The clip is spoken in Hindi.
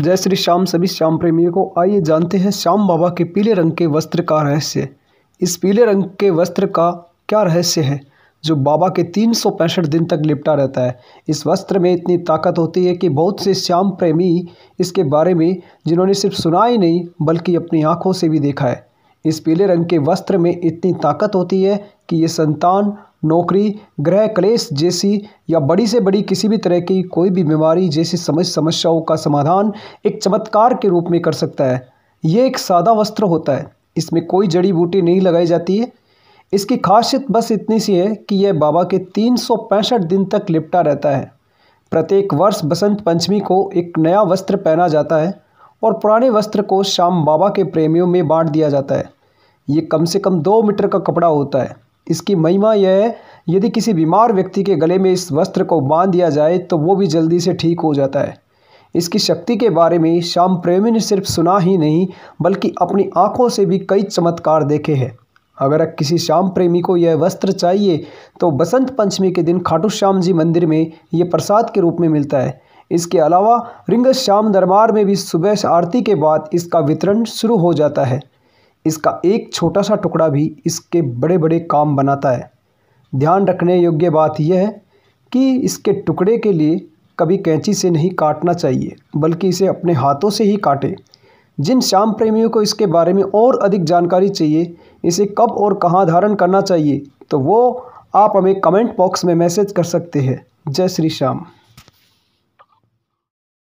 जय श्री श्याम सभी श्याम प्रेमियों को आइए जानते हैं श्याम बाबा के पीले रंग के वस्त्र का रहस्य इस पीले रंग के वस्त्र का क्या रहस्य है जो बाबा के तीन दिन तक लिपटा रहता है इस वस्त्र में इतनी ताकत होती है कि बहुत से श्याम प्रेमी इसके बारे में जिन्होंने सिर्फ सुना ही नहीं बल्कि अपनी आँखों से भी देखा है इस पीले रंग के वस्त्र में इतनी ताकत होती है कि ये संतान नौकरी ग्रह क्लेश जैसी या बड़ी से बड़ी किसी भी तरह की कोई भी बीमारी जैसी समस्या समस्याओं का समाधान एक चमत्कार के रूप में कर सकता है ये एक सादा वस्त्र होता है इसमें कोई जड़ी बूटी नहीं लगाई जाती है इसकी खासियत बस इतनी सी है कि यह बाबा के तीन दिन तक लिपटा रहता है प्रत्येक वर्ष बसंत पंचमी को एक नया वस्त्र पहना जाता है और पुराने वस्त्र को शाम बाबा के प्रेमियों में बांट दिया जाता है ये कम से कम दो मीटर का कपड़ा होता है इसकी महिमा यह है यदि किसी बीमार व्यक्ति के गले में इस वस्त्र को बांध दिया जाए तो वो भी जल्दी से ठीक हो जाता है इसकी शक्ति के बारे में श्याम प्रेमी ने सिर्फ सुना ही नहीं बल्कि अपनी आँखों से भी कई चमत्कार देखे हैं अगर किसी श्याम प्रेमी को यह वस्त्र चाहिए तो बसंत पंचमी के दिन खाटू श्याम जी मंदिर में ये प्रसाद के रूप में मिलता है इसके अलावा रिंग श्याम दरबार में भी सुबह आरती के बाद इसका वितरण शुरू हो जाता है इसका एक छोटा सा टुकड़ा भी इसके बड़े बड़े काम बनाता है ध्यान रखने योग्य बात यह है कि इसके टुकड़े के लिए कभी कैंची से नहीं काटना चाहिए बल्कि इसे अपने हाथों से ही काटें जिन श्याम प्रेमियों को इसके बारे में और अधिक जानकारी चाहिए इसे कब और कहाँ धारण करना चाहिए तो वो आप हमें कमेंट बॉक्स में मैसेज कर सकते हैं जय श्री श्याम